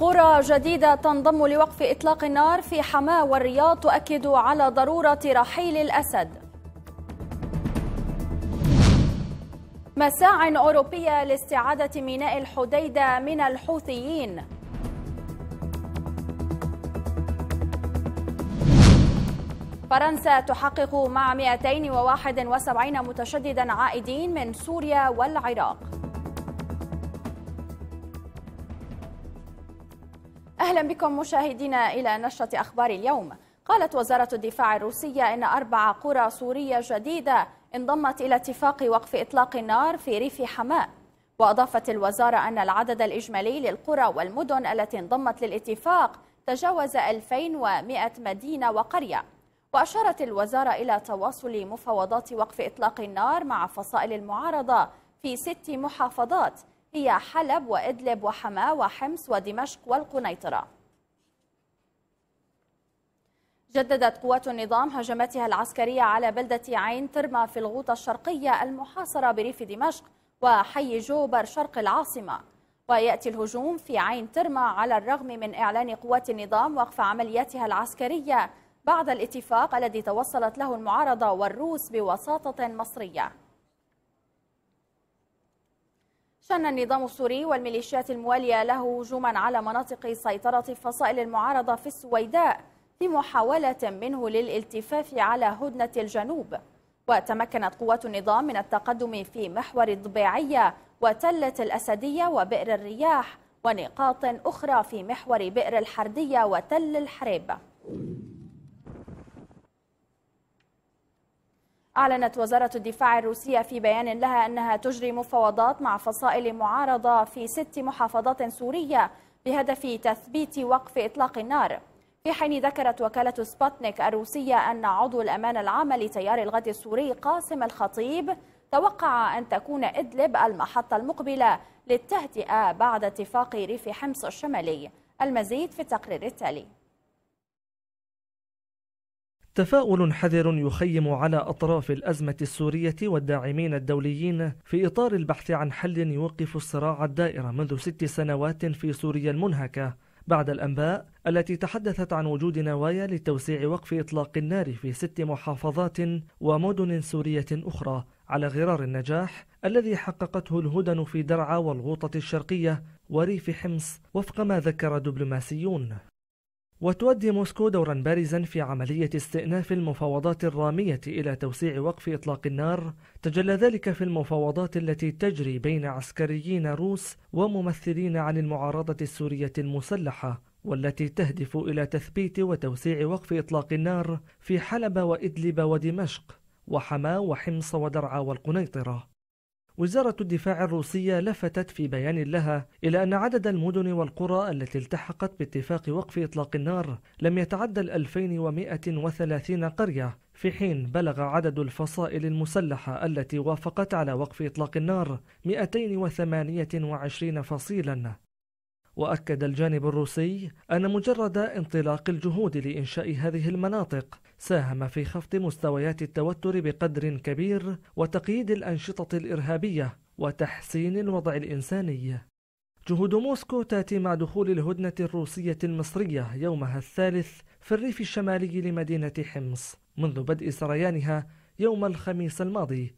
قرى جديدة تنضم لوقف إطلاق النار في حماة والرياض تؤكد على ضرورة رحيل الأسد مساع أوروبية لاستعادة ميناء الحديدة من الحوثيين فرنسا تحقق مع 271 متشددا عائدين من سوريا والعراق أهلا بكم مشاهدينا إلى نشرة أخبار اليوم قالت وزارة الدفاع الروسية إن أربع قرى سورية جديدة انضمت إلى اتفاق وقف إطلاق النار في ريف حماة وأضافت الوزارة أن العدد الإجمالي للقرى والمدن التي انضمت للاتفاق تجاوز 2100 مدينة وقرية وأشارت الوزارة إلى تواصل مفاوضات وقف إطلاق النار مع فصائل المعارضة في ست محافظات هي حلب وإدلب وحماة وحمص ودمشق والقنيطرة جددت قوات النظام هجماتها العسكرية على بلدة عين ترما في الغوطة الشرقية المحاصرة بريف دمشق وحي جوبر شرق العاصمة ويأتي الهجوم في عين ترما على الرغم من إعلان قوات النظام وقف عملياتها العسكرية بعد الاتفاق الذي توصلت له المعارضة والروس بوساطة مصرية شن النظام السوري والميليشيات الموالية له هجوما على مناطق سيطرة فصائل المعارضة في السويداء في محاولة منه للالتفاف على هدنة الجنوب وتمكنت قوات النظام من التقدم في محور الضبيعية وتلة الأسدية وبئر الرياح ونقاط أخرى في محور بئر الحردية وتل الحريب أعلنت وزارة الدفاع الروسية في بيان لها أنها تجري مفاوضات مع فصائل معارضة في ست محافظات سورية بهدف تثبيت وقف إطلاق النار في حين ذكرت وكالة سبوتنيك الروسية أن عضو الأمانة العامة لتيار الغد السوري قاسم الخطيب توقع أن تكون إدلب المحطة المقبلة للتهدئة بعد اتفاق ريف حمص الشمالي المزيد في التقرير التالي تفاؤل حذر يخيم على أطراف الأزمة السورية والداعمين الدوليين في إطار البحث عن حل يوقف الصراع الدائر منذ ست سنوات في سوريا المنهكة بعد الأنباء التي تحدثت عن وجود نوايا لتوسيع وقف إطلاق النار في ست محافظات ومدن سورية أخرى على غرار النجاح الذي حققته الهدن في درعا والغوطة الشرقية وريف حمص وفق ما ذكر دبلوماسيون وتؤدي موسكو دورا بارزا في عملية استئناف المفاوضات الرامية إلى توسيع وقف إطلاق النار تجلى ذلك في المفاوضات التي تجري بين عسكريين روس وممثلين عن المعارضة السورية المسلحة والتي تهدف إلى تثبيت وتوسيع وقف إطلاق النار في حلب وإدلب ودمشق وحماة وحمص ودرعا والقنيطرة وزارة الدفاع الروسية لفتت في بيان لها إلى أن عدد المدن والقرى التي التحقت باتفاق وقف إطلاق النار لم يتعدى 2130 قرية في حين بلغ عدد الفصائل المسلحة التي وافقت على وقف إطلاق النار 228 فصيلا وأكد الجانب الروسي أن مجرد انطلاق الجهود لإنشاء هذه المناطق ساهم في خفض مستويات التوتر بقدر كبير وتقييد الأنشطة الإرهابية وتحسين الوضع الإنساني جهود موسكو تأتي مع دخول الهدنة الروسية المصرية يومها الثالث في الريف الشمالي لمدينة حمص منذ بدء سريانها يوم الخميس الماضي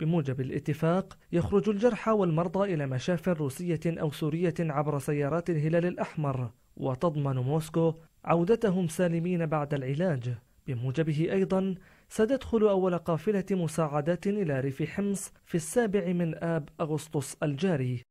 بموجب الاتفاق يخرج الجرحى والمرضى إلى مشاف روسية أو سورية عبر سيارات الهلال الأحمر وتضمن موسكو عودتهم سالمين بعد العلاج بموجبه أيضا ستدخل أول قافلة مساعدات إلى ريف حمص في السابع من آب أغسطس الجاري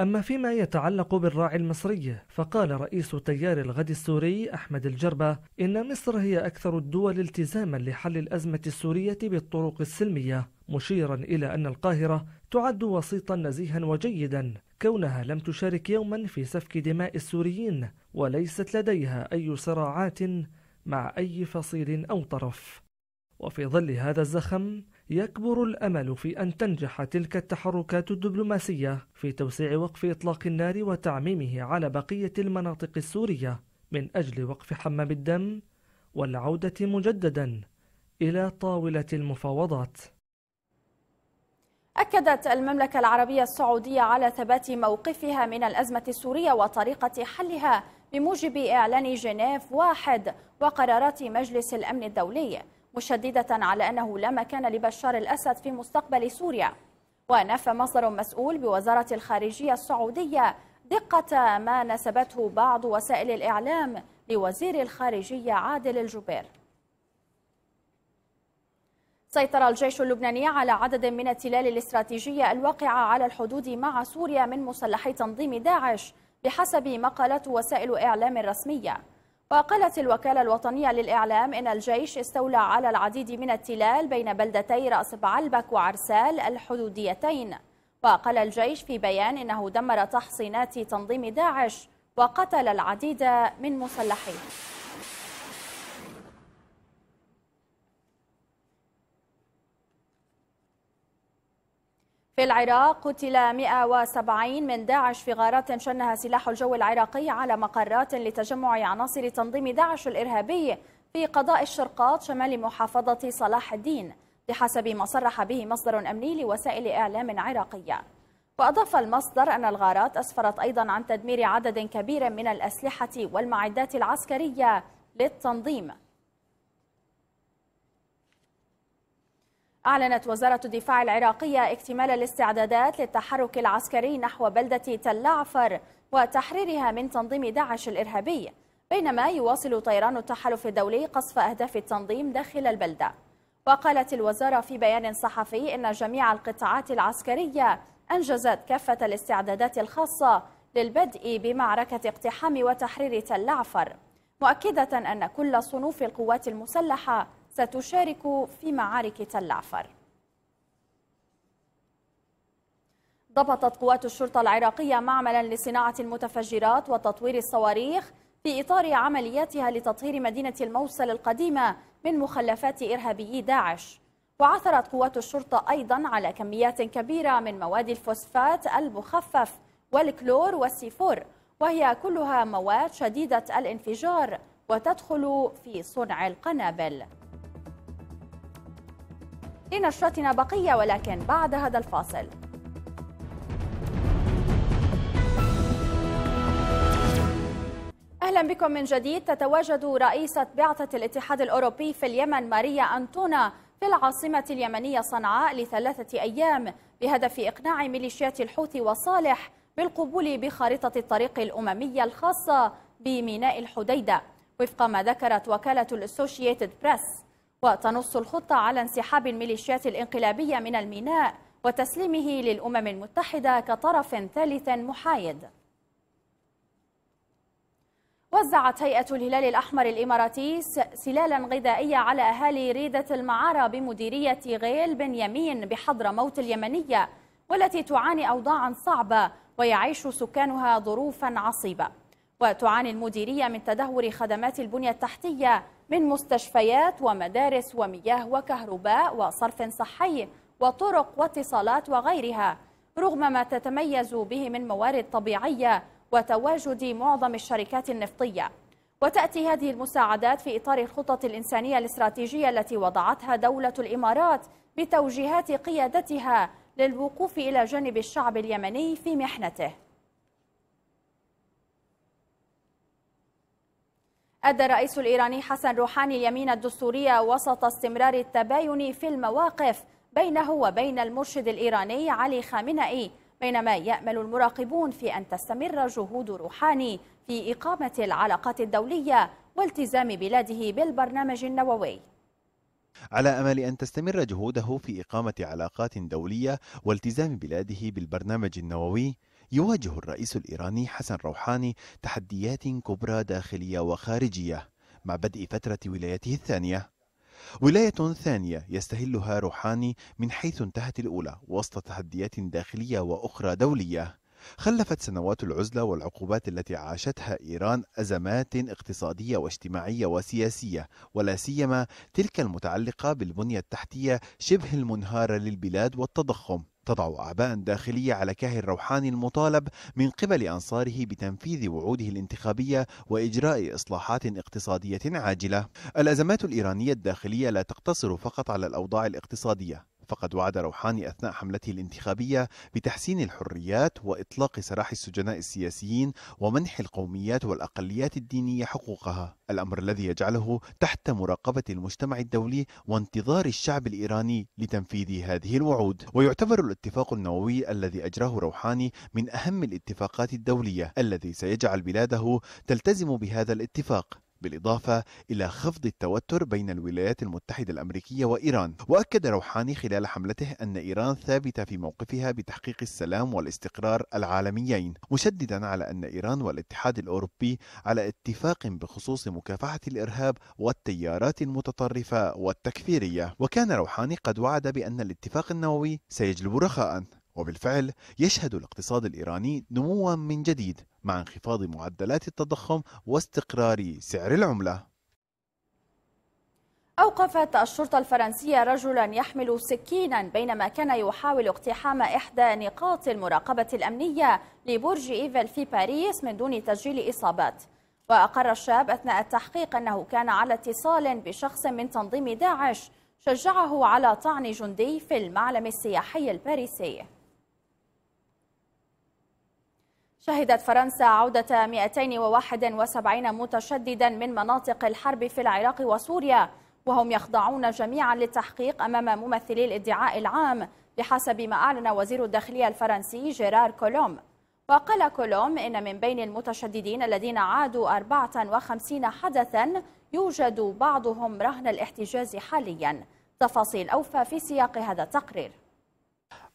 أما فيما يتعلق بالراعي المصري فقال رئيس تيار الغد السوري أحمد الجربة إن مصر هي أكثر الدول التزاما لحل الأزمة السورية بالطرق السلمية مشيرا إلى أن القاهرة تعد وسيطا نزيها وجيدا كونها لم تشارك يوما في سفك دماء السوريين وليست لديها أي صراعات مع أي فصيل أو طرف وفي ظل هذا الزخم يكبر الأمل في أن تنجح تلك التحركات الدبلوماسية في توسيع وقف إطلاق النار وتعميمه على بقية المناطق السورية من أجل وقف حمام الدم والعودة مجددا إلى طاولة المفاوضات أكدت المملكة العربية السعودية على ثبات موقفها من الأزمة السورية وطريقة حلها بموجب إعلان جنيف واحد وقرارات مجلس الأمن الدولي مشددة على أنه لا مكان لبشار الأسد في مستقبل سوريا ونفى مصدر مسؤول بوزارة الخارجية السعودية دقة ما نسبته بعض وسائل الإعلام لوزير الخارجية عادل الجبير سيطر الجيش اللبناني على عدد من التلال الاستراتيجية الواقعة على الحدود مع سوريا من مسلحي تنظيم داعش بحسب مقالات وسائل إعلام رسمية وقالت الوكالة الوطنية للإعلام إن الجيش استولى على العديد من التلال بين بلدتي رأس بعلبك وعرسال الحدوديتين وقال الجيش في بيان إنه دمر تحصينات تنظيم داعش وقتل العديد من مسلحيه في العراق قتل 170 من داعش في غارات شنها سلاح الجو العراقي على مقرات لتجمع عناصر تنظيم داعش الإرهابي في قضاء الشرقات شمال محافظة صلاح الدين بحسب ما صرح به مصدر أمني لوسائل إعلام عراقية وأضاف المصدر أن الغارات أسفرت أيضا عن تدمير عدد كبير من الأسلحة والمعدات العسكرية للتنظيم أعلنت وزارة الدفاع العراقية اكتمال الاستعدادات للتحرك العسكري نحو بلدة تل عفر وتحريرها من تنظيم داعش الإرهابي بينما يواصل طيران التحالف الدولي قصف أهداف التنظيم داخل البلدة وقالت الوزارة في بيان صحفي إن جميع القطاعات العسكرية أنجزت كافة الاستعدادات الخاصة للبدء بمعركة اقتحام وتحرير تل عفر مؤكدة أن كل صنوف القوات المسلحة ستشارك في معارك تل عفر ضبطت قوات الشرطة العراقية معملا لصناعة المتفجرات وتطوير الصواريخ في إطار عملياتها لتطهير مدينة الموصل القديمة من مخلفات إرهابي داعش وعثرت قوات الشرطة أيضا على كميات كبيرة من مواد الفوسفات المخفف والكلور والسيفور وهي كلها مواد شديدة الانفجار وتدخل في صنع القنابل لنشرتنا بقية ولكن بعد هذا الفاصل اهلا بكم من جديد تتواجد رئيسه بعثه الاتحاد الاوروبي في اليمن ماريا انتونا في العاصمه اليمنيه صنعاء لثلاثه ايام بهدف اقناع ميليشيات الحوثي وصالح بالقبول بخارطه الطريق الامميه الخاصه بميناء الحديده وفق ما ذكرت وكاله الاسوشيتد بريس وتنص الخطة على انسحاب الميليشيات الانقلابية من الميناء وتسليمه للأمم المتحدة كطرف ثالث محايد وزعت هيئة الهلال الأحمر الإماراتي سلالا غذائية على أهالي ريدة المعارة بمديرية غيل بن يمين بحضرموت اليمنية والتي تعاني أوضاعا صعبة ويعيش سكانها ظروفا عصيبة وتعاني المديرية من تدهور خدمات البنية التحتية من مستشفيات ومدارس ومياه وكهرباء وصرف صحي وطرق واتصالات وغيرها رغم ما تتميز به من موارد طبيعية وتواجد معظم الشركات النفطية وتأتي هذه المساعدات في إطار الخطط الإنسانية الاستراتيجية التي وضعتها دولة الإمارات بتوجيهات قيادتها للوقوف إلى جانب الشعب اليمني في محنته أدى الرئيس الإيراني حسن روحاني اليمين الدستورية وسط استمرار التباين في المواقف بينه وبين المرشد الإيراني علي خامنئي بينما يأمل المراقبون في أن تستمر جهود روحاني في إقامة العلاقات الدولية والتزام بلاده بالبرنامج النووي على امل ان تستمر جهوده في اقامه علاقات دوليه والتزام بلاده بالبرنامج النووي يواجه الرئيس الإيراني حسن روحاني تحديات كبرى داخلية وخارجية مع بدء فترة ولايته الثانية ولاية ثانية يستهلها روحاني من حيث انتهت الأولى وسط تحديات داخلية وأخرى دولية خلفت سنوات العزلة والعقوبات التي عاشتها إيران أزمات اقتصادية واجتماعية وسياسية ولا سيما تلك المتعلقة بالبنية التحتية شبه المنهارة للبلاد والتضخم تضع أعباء داخلية على كاهل روحاني المطالب من قبل أنصاره بتنفيذ وعوده الانتخابية وإجراء إصلاحات اقتصادية عاجلة الأزمات الإيرانية الداخلية لا تقتصر فقط على الأوضاع الاقتصادية فقد وعد روحاني أثناء حملته الانتخابية بتحسين الحريات وإطلاق سراح السجناء السياسيين ومنح القوميات والأقليات الدينية حقوقها الأمر الذي يجعله تحت مراقبة المجتمع الدولي وانتظار الشعب الإيراني لتنفيذ هذه الوعود ويعتبر الاتفاق النووي الذي أجراه روحاني من أهم الاتفاقات الدولية الذي سيجعل بلاده تلتزم بهذا الاتفاق بالإضافة إلى خفض التوتر بين الولايات المتحدة الأمريكية وإيران وأكد روحاني خلال حملته أن إيران ثابتة في موقفها بتحقيق السلام والاستقرار العالميين مشددا على أن إيران والاتحاد الأوروبي على اتفاق بخصوص مكافحة الإرهاب والتيارات المتطرفة والتكفيرية وكان روحاني قد وعد بأن الاتفاق النووي سيجلب رخاء وبالفعل يشهد الاقتصاد الإيراني نموا من جديد مع انخفاض معدلات التضخم واستقرار سعر العمله أوقفت الشرطة الفرنسية رجلا يحمل سكينا بينما كان يحاول اقتحام إحدى نقاط المراقبة الأمنية لبرج إيفل في باريس من دون تسجيل إصابات وأقر الشاب أثناء التحقيق أنه كان على اتصال بشخص من تنظيم داعش شجعه على طعن جندي في المعلم السياحي الباريسي شهدت فرنسا عودة 271 متشددا من مناطق الحرب في العراق وسوريا وهم يخضعون جميعا للتحقيق أمام ممثلي الادعاء العام بحسب ما أعلن وزير الداخلية الفرنسي جيرار كولوم وقال كولوم إن من بين المتشددين الذين عادوا 54 حدثا يوجد بعضهم رهن الاحتجاز حاليا تفاصيل أوفى في سياق هذا التقرير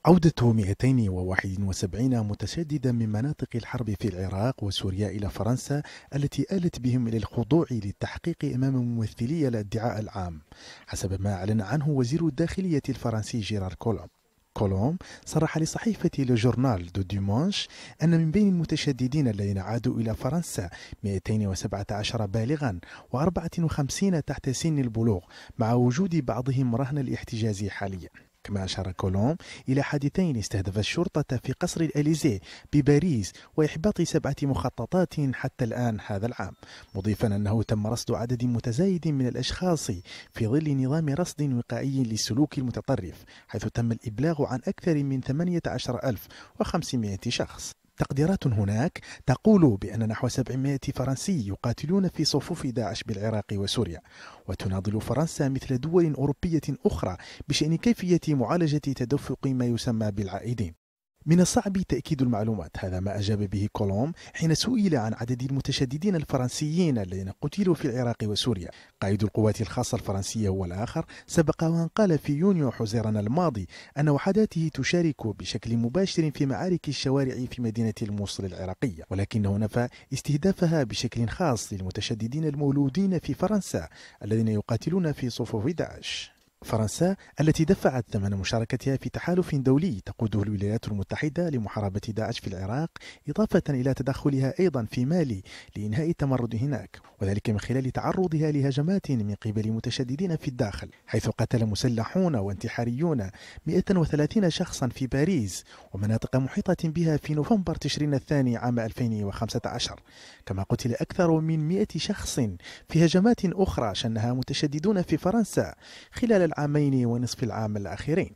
عودة 271 متشددا من مناطق الحرب في العراق وسوريا إلى فرنسا التي آلت بهم إلى الخضوع للتحقيق أمام ممثلي الادعاء العام حسب ما أعلن عنه وزير الداخلية الفرنسي جيرار كولوم كولوم صرح لصحيفة لو جورنال دو ديمونش أن من بين المتشددين الذين عادوا إلى فرنسا 217 بالغا و54 تحت سن البلوغ مع وجود بعضهم رهن الاحتجاز حاليا كما أشار كولوم إلى حادثين استهدف الشرطة في قصر الأليزيه بباريس وإحباط سبعة مخططات حتى الآن هذا العام مضيفا أنه تم رصد عدد متزايد من الأشخاص في ظل نظام رصد وقائي للسلوك المتطرف حيث تم الإبلاغ عن أكثر من 18500 شخص تقديرات هناك تقول بأن نحو 700 فرنسي يقاتلون في صفوف داعش بالعراق وسوريا وتناضل فرنسا مثل دول أوروبية أخرى بشأن كيفية معالجة تدفق ما يسمى بالعائدين من الصعب تأكيد المعلومات هذا ما أجاب به كولوم حين سئل عن عدد المتشددين الفرنسيين الذين قتلوا في العراق وسوريا قائد القوات الخاصة الفرنسية هو الآخر سبق وأن قال في يونيو حزيران الماضي أن وحداته تشارك بشكل مباشر في معارك الشوارع في مدينة الموصل العراقية ولكنه نفى استهدافها بشكل خاص للمتشددين المولودين في فرنسا الذين يقاتلون في صفوف داعش فرنسا التي دفعت ثمن مشاركتها في تحالف دولي تقوده الولايات المتحدة لمحاربة داعش في العراق إضافة إلى تدخلها أيضا في مالي لإنهاء التمرد هناك وذلك من خلال تعرضها لهجمات من قبل متشددين في الداخل حيث قتل مسلحون وانتحاريون 130 شخصا في باريس ومناطق محيطة بها في نوفمبر تشرين الثاني عام 2015 كما قتل أكثر من 100 شخص في هجمات أخرى شنها متشددون في فرنسا خلال العامين ونصف العام الأخيرين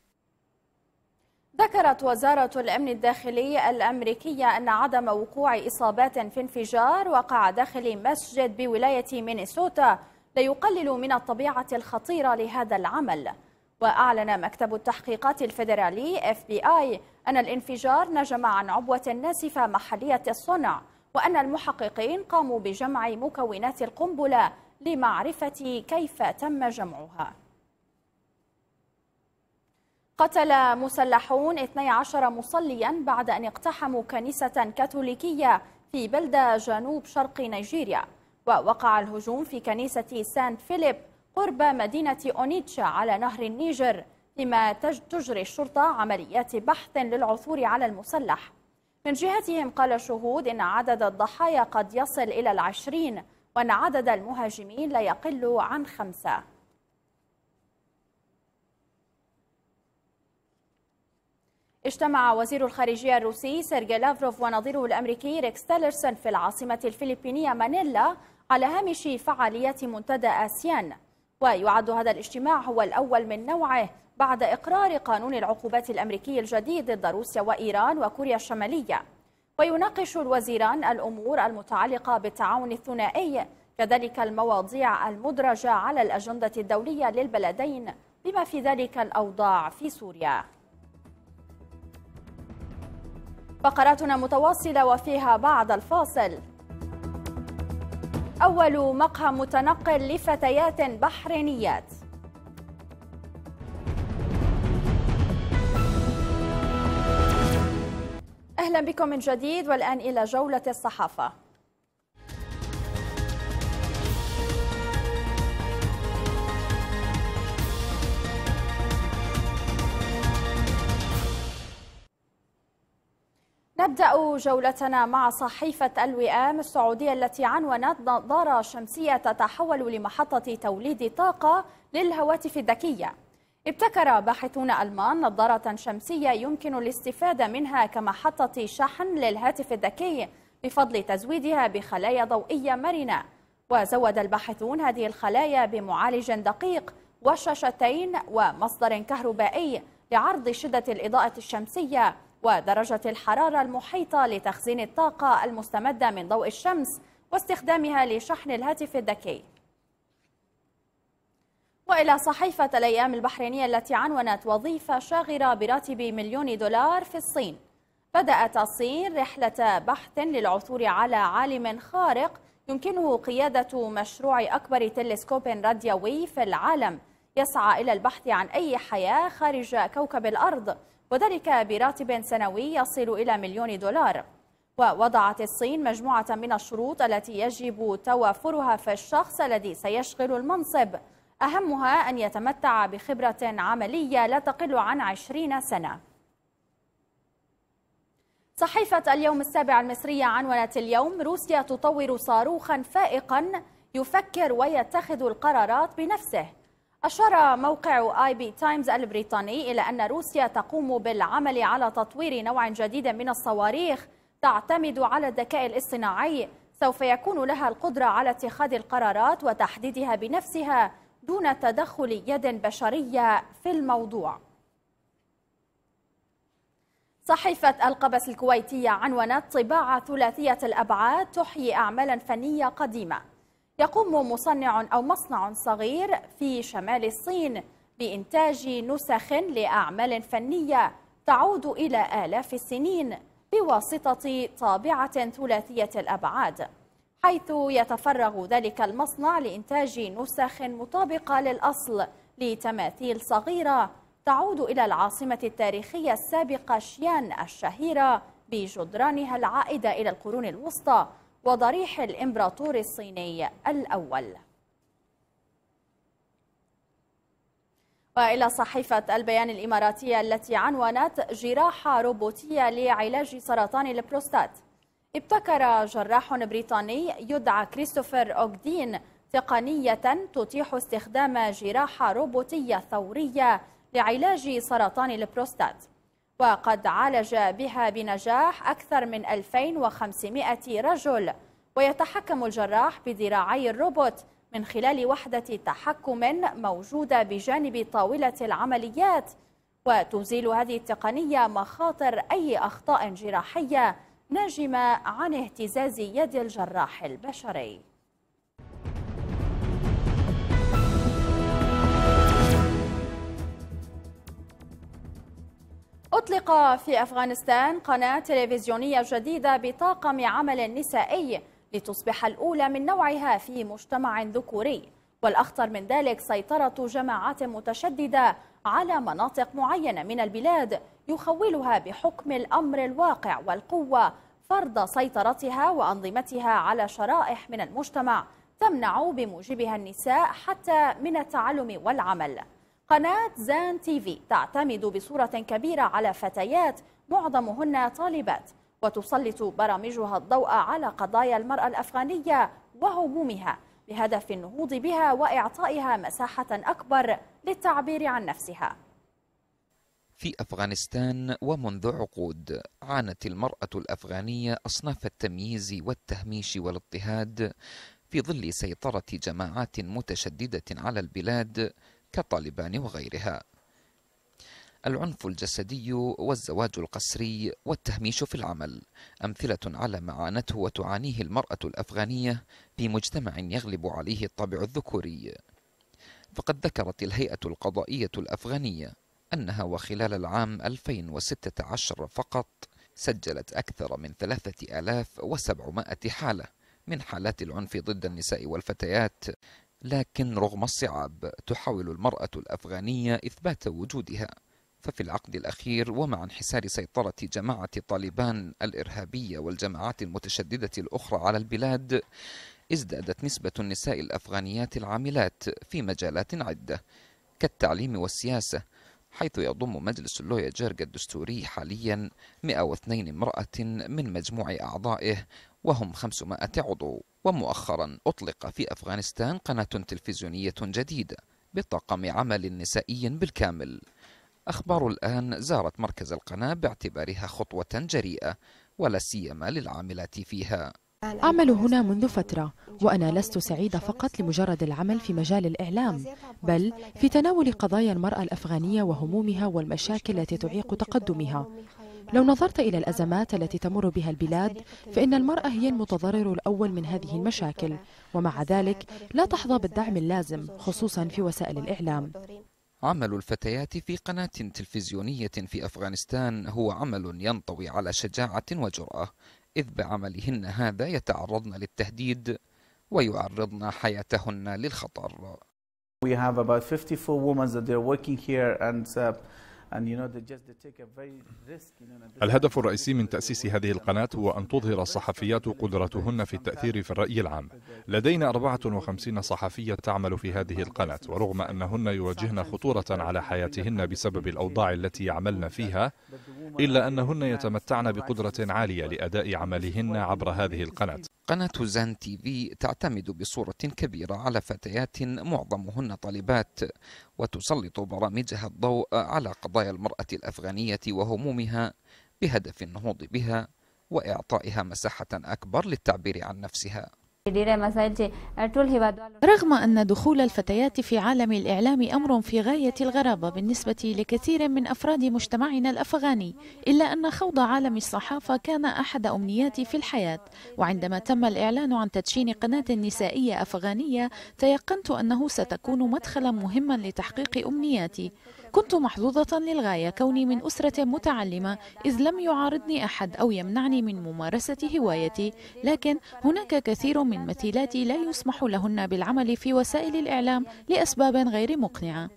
ذكرت وزارة الأمن الداخلي الأمريكية أن عدم وقوع إصابات في انفجار وقع داخل مسجد بولاية مينيسوتا لا يقلل من الطبيعة الخطيرة لهذا العمل وأعلن مكتب التحقيقات الفيدرالي FBI أن الانفجار نجم عن عبوة ناسفة محلية الصنع وأن المحققين قاموا بجمع مكونات القنبلة لمعرفة كيف تم جمعها قتل مسلحون 12 مصليا بعد أن اقتحموا كنيسة كاثوليكية في بلدة جنوب شرق نيجيريا ووقع الهجوم في كنيسة سانت فيليب قرب مدينة أونيتشا على نهر النيجر فيما تجري الشرطة عمليات بحث للعثور على المسلح من جهتهم قال الشهود إن عدد الضحايا قد يصل إلى العشرين وأن عدد المهاجمين لا يقل عن خمسة اجتمع وزير الخارجية الروسي سيرجي لافروف ونظيره الأمريكي ريكس تيلرسون في العاصمة الفلبينية مانيلا على هامش فعاليات منتدى آسيان ويعد هذا الاجتماع هو الأول من نوعه بعد إقرار قانون العقوبات الأمريكي الجديد ضد روسيا وإيران وكوريا الشمالية ويناقش الوزيران الأمور المتعلقة بالتعاون الثنائي كذلك المواضيع المدرجة على الأجندة الدولية للبلدين بما في ذلك الأوضاع في سوريا فقراتنا متواصلة وفيها بعد الفاصل أول مقهى متنقل لفتيات بحرينيات أهلا بكم من جديد والآن إلى جولة الصحافة نبدأ جولتنا مع صحيفة الوئام السعودية التي عنونت نظارة شمسية تتحول لمحطة توليد طاقة للهواتف الذكية ابتكر باحثون ألمان نظارة شمسية يمكن الاستفادة منها كمحطة شحن للهاتف الذكي بفضل تزويدها بخلايا ضوئية مرنة وزود الباحثون هذه الخلايا بمعالج دقيق وشاشتين ومصدر كهربائي لعرض شدة الإضاءة الشمسية ودرجة الحرارة المحيطة لتخزين الطاقة المستمدة من ضوء الشمس واستخدامها لشحن الهاتف الذكي وإلى صحيفة الأيام البحرينية التي عنونت وظيفة شاغرة براتب مليون دولار في الصين بدأت الصين رحلة بحث للعثور على عالم خارق يمكنه قيادة مشروع أكبر تلسكوب راديوي في العالم يسعى إلى البحث عن أي حياة خارج كوكب الأرض وذلك براتب سنوي يصل إلى مليون دولار ووضعت الصين مجموعة من الشروط التي يجب توافرها في الشخص الذي سيشغل المنصب أهمها أن يتمتع بخبرة عملية لا تقل عن عشرين سنة صحيفة اليوم السابع المصرية عنونت اليوم روسيا تطور صاروخا فائقا يفكر ويتخذ القرارات بنفسه أشار موقع آي بي تايمز البريطاني إلى أن روسيا تقوم بالعمل على تطوير نوع جديد من الصواريخ تعتمد على الذكاء الاصطناعي سوف يكون لها القدرة على اتخاذ القرارات وتحديدها بنفسها دون تدخل يد بشرية في الموضوع صحيفة القبس الكويتية عنونت طباعة ثلاثية الأبعاد تحيي أعمالا فنية قديمة يقوم مصنع أو مصنع صغير في شمال الصين بإنتاج نسخ لأعمال فنية تعود إلى آلاف السنين بواسطة طابعة ثلاثية الأبعاد حيث يتفرغ ذلك المصنع لإنتاج نسخ مطابقة للأصل لتماثيل صغيرة تعود إلى العاصمة التاريخية السابقة شيان الشهيرة بجدرانها العائدة إلى القرون الوسطى وضريح الإمبراطور الصيني الأول وإلى صحيفة البيان الإماراتية التي عنونت جراحة روبوتية لعلاج سرطان البروستات ابتكر جراح بريطاني يدعى كريستوفر أوغدين تقنية تتيح استخدام جراحة روبوتية ثورية لعلاج سرطان البروستات وقد عالج بها بنجاح أكثر من 2500 رجل ويتحكم الجراح بذراعي الروبوت من خلال وحدة تحكم موجودة بجانب طاولة العمليات وتزيل هذه التقنية مخاطر أي أخطاء جراحية ناجمة عن اهتزاز يد الجراح البشري أطلق في أفغانستان قناة تلفزيونية جديدة بطاقم عمل نسائي لتصبح الأولى من نوعها في مجتمع ذكوري والأخطر من ذلك سيطرة جماعات متشددة على مناطق معينة من البلاد يخولها بحكم الأمر الواقع والقوة فرض سيطرتها وأنظمتها على شرائح من المجتمع تمنع بموجبها النساء حتى من التعلم والعمل قناة زان تي في تعتمد بصورة كبيرة على فتيات معظمهن طالبات وتسلط برامجها الضوء على قضايا المرأة الأفغانية وهمومها بهدف النهوض بها وإعطائها مساحة أكبر للتعبير عن نفسها في أفغانستان ومنذ عقود عانت المرأة الأفغانية أصناف التمييز والتهميش والاضطهاد في ظل سيطرة جماعات متشددة على البلاد كالطالبان وغيرها العنف الجسدي والزواج القسري والتهميش في العمل امثله على ما عانته وتعانيه المراه الافغانيه في مجتمع يغلب عليه الطبع الذكوري فقد ذكرت الهيئه القضائيه الافغانيه انها وخلال العام 2016 فقط سجلت اكثر من 3700 حاله من حالات العنف ضد النساء والفتيات لكن رغم الصعاب تحاول المرأة الأفغانية إثبات وجودها ففي العقد الأخير ومع انحسار سيطرة جماعة طالبان الإرهابية والجماعات المتشددة الأخرى على البلاد ازدادت نسبة النساء الأفغانيات العاملات في مجالات عدة كالتعليم والسياسة حيث يضم مجلس اللويا جرجا الدستوري حاليا 102 امرأة من مجموع أعضائه وهم 500 عضو ومؤخرا أطلق في أفغانستان قناة تلفزيونية جديدة بطاقم عمل نسائي بالكامل أخبار الآن زارت مركز القناة باعتبارها خطوة جريئة ولا سيما للعاملات فيها أعمل هنا منذ فترة وأنا لست سعيدة فقط لمجرد العمل في مجال الإعلام بل في تناول قضايا المرأة الأفغانية وهمومها والمشاكل التي تعيق تقدمها لو نظرت إلى الأزمات التي تمر بها البلاد فإن المرأة هي المتضرر الأول من هذه المشاكل ومع ذلك لا تحظى بالدعم اللازم خصوصا في وسائل الإعلام عمل الفتيات في قناة تلفزيونية في أفغانستان هو عمل ينطوي على شجاعة وجرأة إذ بعملهن هذا يتعرضن للتهديد ويعرضن حياتهن للخطر. We have about 54 women that they're working here and uh, الهدف الرئيسي من تأسيس هذه القناة هو أن تظهر الصحفيات قدرتهن في التأثير في الرأي العام لدينا 54 صحفية تعمل في هذه القناة ورغم أنهن يواجهن خطورة على حياتهن بسبب الأوضاع التي يعملن فيها إلا أنهن يتمتعن بقدرة عالية لأداء عملهن عبر هذه القناة قناة زان تي في تعتمد بصورة كبيرة على فتيات معظمهن طالبات وتسلط برامجها الضوء على قضايا قضايا المرأة الأفغانية وهمومها بهدف النهوض بها وإعطائها مساحة أكبر للتعبير عن نفسها رغم أن دخول الفتيات في عالم الإعلام أمر في غاية الغرابة بالنسبة لكثير من أفراد مجتمعنا الأفغاني إلا أن خوض عالم الصحافة كان أحد أمنياتي في الحياة وعندما تم الإعلان عن تدشين قناة نسائية أفغانية تيقنت أنه ستكون مدخلا مهما لتحقيق أمنياتي كنت محظوظة للغاية كوني من أسرة متعلمة إذ لم يعارضني أحد أو يمنعني من ممارسة هوايتي لكن هناك كثير من مثيلاتي لا يسمح لهن بالعمل في وسائل الإعلام لأسباب غير مقنعة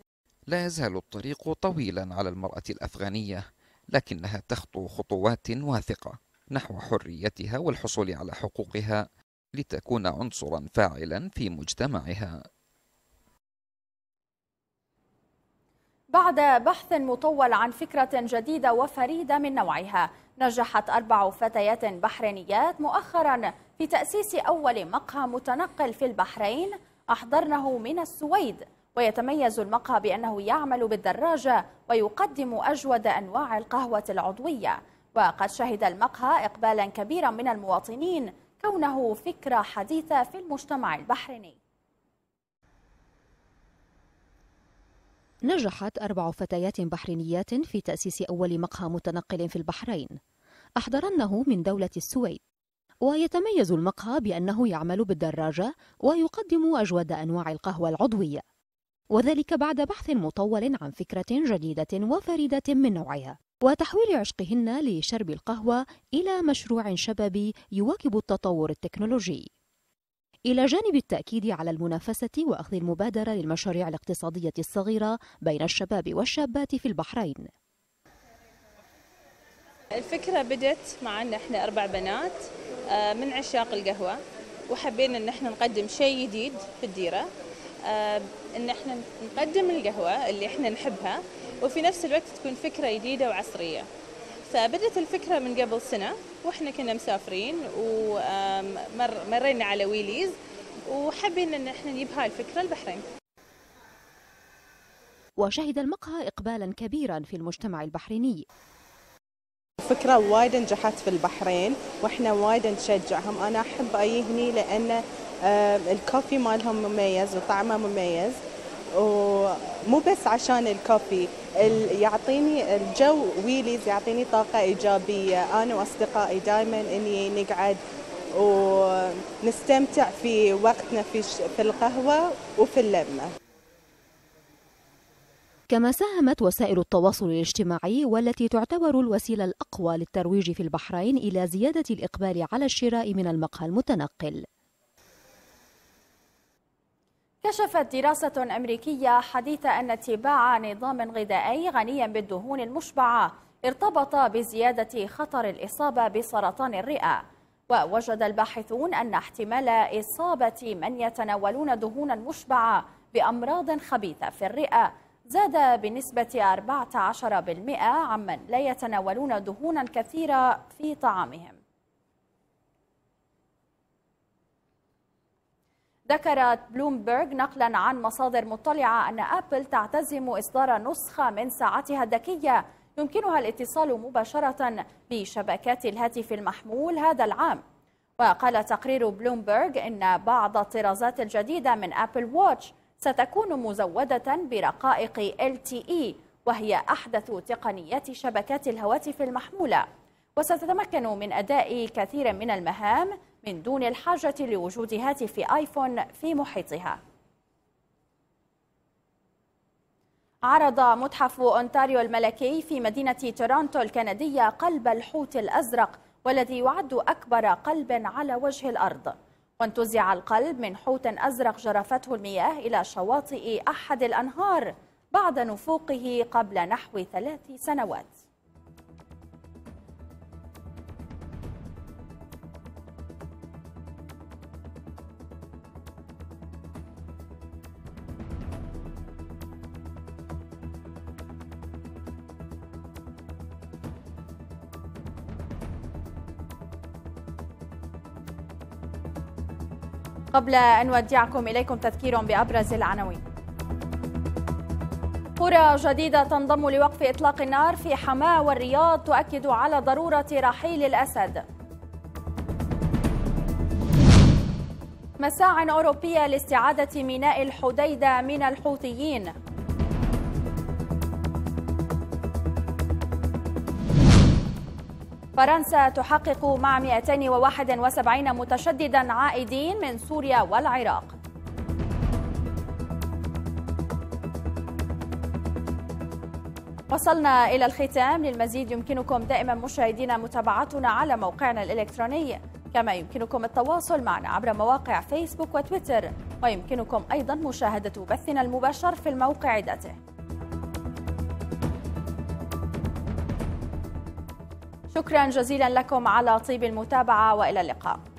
لا يزال الطريق طويلا على المرأة الأفغانية لكنها تخطو خطوات واثقة نحو حريتها والحصول على حقوقها لتكون عنصرا فاعلا في مجتمعها بعد بحث مطول عن فكرة جديدة وفريدة من نوعها نجحت أربع فتيات بحرينيات مؤخرا في تأسيس أول مقهى متنقل في البحرين أحضرنه من السويد ويتميز المقهى بأنه يعمل بالدراجة ويقدم أجود أنواع القهوة العضوية وقد شهد المقهى إقبالا كبيرا من المواطنين كونه فكرة حديثة في المجتمع البحريني نجحت أربع فتيات بحرينيات في تأسيس أول مقهى متنقل في البحرين أحضرنه من دولة السويد ويتميز المقهى بأنه يعمل بالدراجة ويقدم أجود أنواع القهوة العضوية وذلك بعد بحث مطول عن فكرة جديدة وفريدة من نوعها وتحويل عشقهن لشرب القهوة إلى مشروع شبابي يواكب التطور التكنولوجي إلى جانب التأكيد على المنافسة وأخذ المبادرة للمشاريع الاقتصادية الصغيرة بين الشباب والشابات في البحرين الفكرة بدت مع أن إحنا أربع بنات آه، من عشاق القهوة وحبينا أن إحنا نقدم شيء جديد في الديرة آه، أن إحنا نقدم القهوة اللي إحنا نحبها وفي نفس الوقت تكون فكرة جديدة وعصرية فبدت الفكرة من قبل سنة واحنا كنا مسافرين ومرينا على ويليز وحبينا ان احنا نجيب هاي الفكرة البحرين وشهد المقهى إقبالا كبيرا في المجتمع البحريني فكرة وايد نجحت في البحرين واحنا وايد نشجعهم انا احب أيهني هني لان الكوفي مالهم مميز وطعمه مميز ومو بس عشان الكوفي يعطيني الجو ويليز يعطيني طاقة إيجابية أنا وأصدقائي دائما إني نقعد ونستمتع في وقتنا في, في القهوة وفي اللمة كما ساهمت وسائل التواصل الاجتماعي والتي تعتبر الوسيله الاقوى للترويج في البحرين الى زياده الاقبال على الشراء من المقهى المتنقل كشفت دراسة أمريكية حديثة أن اتباع نظام غذائي غني بالدهون المشبعة ارتبط بزيادة خطر الإصابة بسرطان الرئة ووجد الباحثون أن احتمال إصابة من يتناولون دهونا مشبعة بأمراض خبيثة في الرئة زاد بنسبة 14% عمن لا يتناولون دهونا كثيرة في طعامهم ذكرت بلومبرج نقلا عن مصادر مطلعة أن أبل تعتزم إصدار نسخة من ساعتها الذكية يمكنها الاتصال مباشرة بشبكات الهاتف المحمول هذا العام وقال تقرير بلومبرج أن بعض الطرازات الجديدة من أبل ووتش ستكون مزودة برقائق LTE وهي أحدث تقنيات شبكات الهواتف المحمولة وستتمكن من أداء كثير من المهام من دون الحاجة لوجود هاتف آيفون في محيطها عرض متحف أونتاريو الملكي في مدينة تورونتو الكندية قلب الحوت الأزرق والذي يعد أكبر قلب على وجه الأرض وانتزع القلب من حوت أزرق جرفته المياه إلى شواطئ أحد الأنهار بعد نفوقه قبل نحو ثلاث سنوات قبل أن نودعكم إليكم تذكير بأبرز العناوين قرى جديدة تنضم لوقف إطلاق النار في حماة والرياض تؤكد على ضرورة رحيل الأسد مساع أوروبية لاستعادة ميناء الحديدة من الحوثيين فرنسا تحقق مع 271 متشددا عائدين من سوريا والعراق وصلنا إلى الختام للمزيد يمكنكم دائما مشاهدينا متابعتنا على موقعنا الإلكتروني كما يمكنكم التواصل معنا عبر مواقع فيسبوك وتويتر ويمكنكم أيضا مشاهدة بثنا المباشر في الموقع ذاته شكرا جزيلا لكم على طيب المتابعة وإلى اللقاء